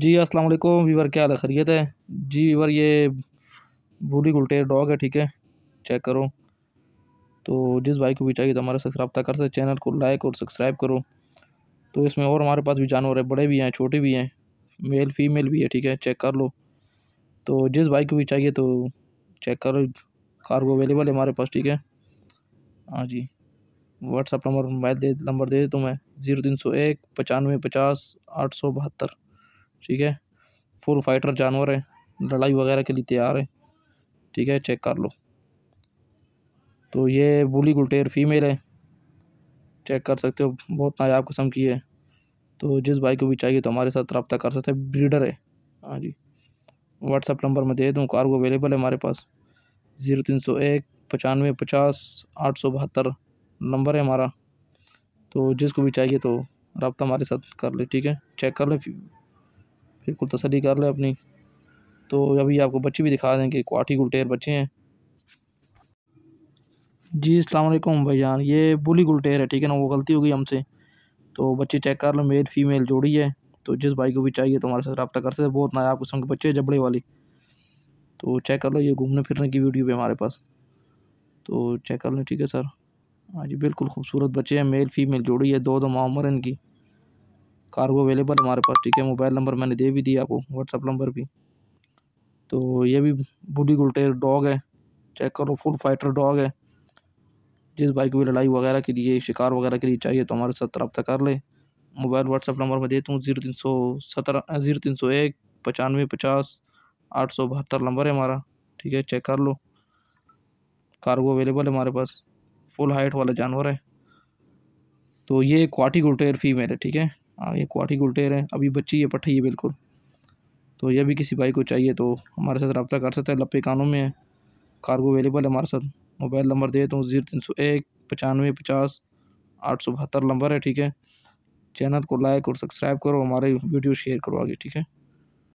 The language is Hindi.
जी अस्सलाम वालेकुम वीवर क्या हाल खरीत है जी वीवर ये बूढ़ी गुलटे डॉग है ठीक है चेक करो तो जिस भाई को भी चाहिए तो हमारे साथ रब्ता कर सकते चैनल को लाइक और सब्सक्राइब करो तो इसमें और हमारे पास भी जानवर है बड़े भी हैं छोटे भी हैं मेल फीमेल भी है ठीक है चेक कर लो तो जिस भाई को भी चाहिए तो चेक करो कार्गो अवेलेबल है हमारे पास ठीक है हाँ जी व्हाट्सअप नंबर मोबाइल दे नंबर दे देता हूँ मैं ज़ीरो तीन सौ एक पचानवे पचास आठ सौ बहत्तर ठीक है फुल फाइटर जानवर है लड़ाई वगैरह के लिए तैयार है ठीक है चेक कर लो तो ये बुली गुलटेर फीमेल है चेक कर सकते हो बहुत नायाब किस्म की है तो जिस भाई को भी चाहिए तो हमारे साथ रबता कर सकते हैं ब्रीडर है हाँ जी व्हाट्सअप नंबर मैं दे दूँ कार को अवेलेबल है हमारे पास ज़ीरो तीन सौ एक पचानवे पचास आठ सौ बहत्तर नंबर है हमारा तो जिसको भी चाहिए तो रबता हमारे साथ कर ले ठीक है चेक कर ले बिल्कुल तसली कर लें अपनी तो अभी आपको बच्चे भी दिखा दें कि क्वाटी गुलटेर बच्चे हैं जी भाई जान ये बुली गुलटेर है ठीक है ना वो गलती हो गई हमसे तो बच्चे चेक कर लो मेल फीमेल जोड़ी है तो जिस भाई को भी चाहिए तो हमारे साथ रब्ता कर सकते बहुत नायाब किस्म के बच्चे जबड़े वाली तो चेक कर लो ये घूमने फिरने की वीडियो भी हमारे पास तो चेक कर लो ठीक है सर हाँ जी बिल्कुल खूबसूरत बच्चे हैं मेल फीमेल जोड़ी है दो दो माँ उम्र इनकी कार्गो अवेलेबल हमारे पास ठीक है मोबाइल नंबर मैंने दे भी दिया आपको व्हाट्सअप नंबर भी तो ये भी बूढ़ी गुलटे डॉग है चेक करो फुल फाइटर डॉग है जिस बाइक भी लड़ाई वगैरह के लिए शिकार वगैरह के लिए चाहिए तो हमारे साथ रब्ता कर ले मोबाइल व्हाट्सअप नंबर मैं देता हूँ ज़ीरो तीन सौ सत्रह ज़ीरो तीन सौ एक पचानवे पचास आठ सौ बहत्तर नंबर है हमारा ठीक है चेक कर लो कार्गो अवेलेबल है हमारे पास फुल हाइट वाला जानवर है तो ये क्वाटी गुलटेर फीमेल है ठीक है हाँ ये क्वाठी गुलटेर है अभी बच्ची है पट्टी है बिल्कुल तो ये भी किसी भाई को चाहिए तो हमारे साथ रबता कर सकता है लपे कानों में है कार्गो अवेलेबल है हमारे साथ मोबाइल नंबर दे देता हूँ जीरो तीन सौ एक पचानवे पचास आठ सौ बहत्तर नंबर है ठीक है चैनल को लाइक और सब्सक्राइब करो हमारे वीडियो शेयर करो आगे ठीक है